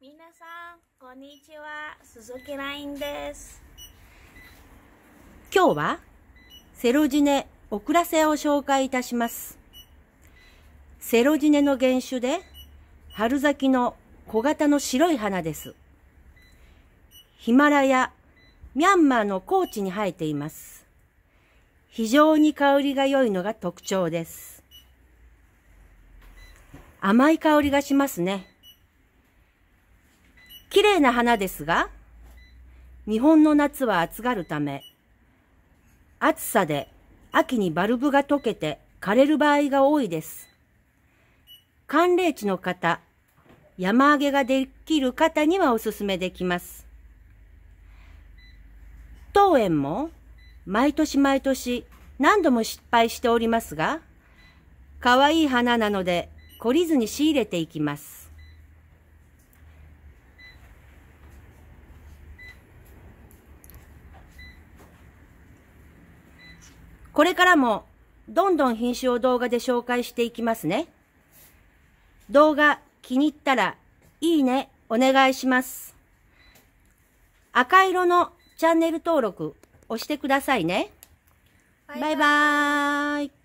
皆さん、こんにちは。鈴木ラインです。今日は、セロジネ、オクラセを紹介いたします。セロジネの原種で、春咲きの小型の白い花です。ヒマラヤ、ミャンマーの高地に生えています。非常に香りが良いのが特徴です。甘い香りがしますね。綺麗な花ですが、日本の夏は暑がるため、暑さで秋にバルブが溶けて枯れる場合が多いです。寒冷地の方、山上げができる方にはおすすめできます。当園も毎年毎年何度も失敗しておりますが、可愛い花なので懲りずに仕入れていきます。これからもどんどん品種を動画で紹介していきますね。動画気に入ったらいいねお願いします。赤色のチャンネル登録押してくださいね。バイバーイ。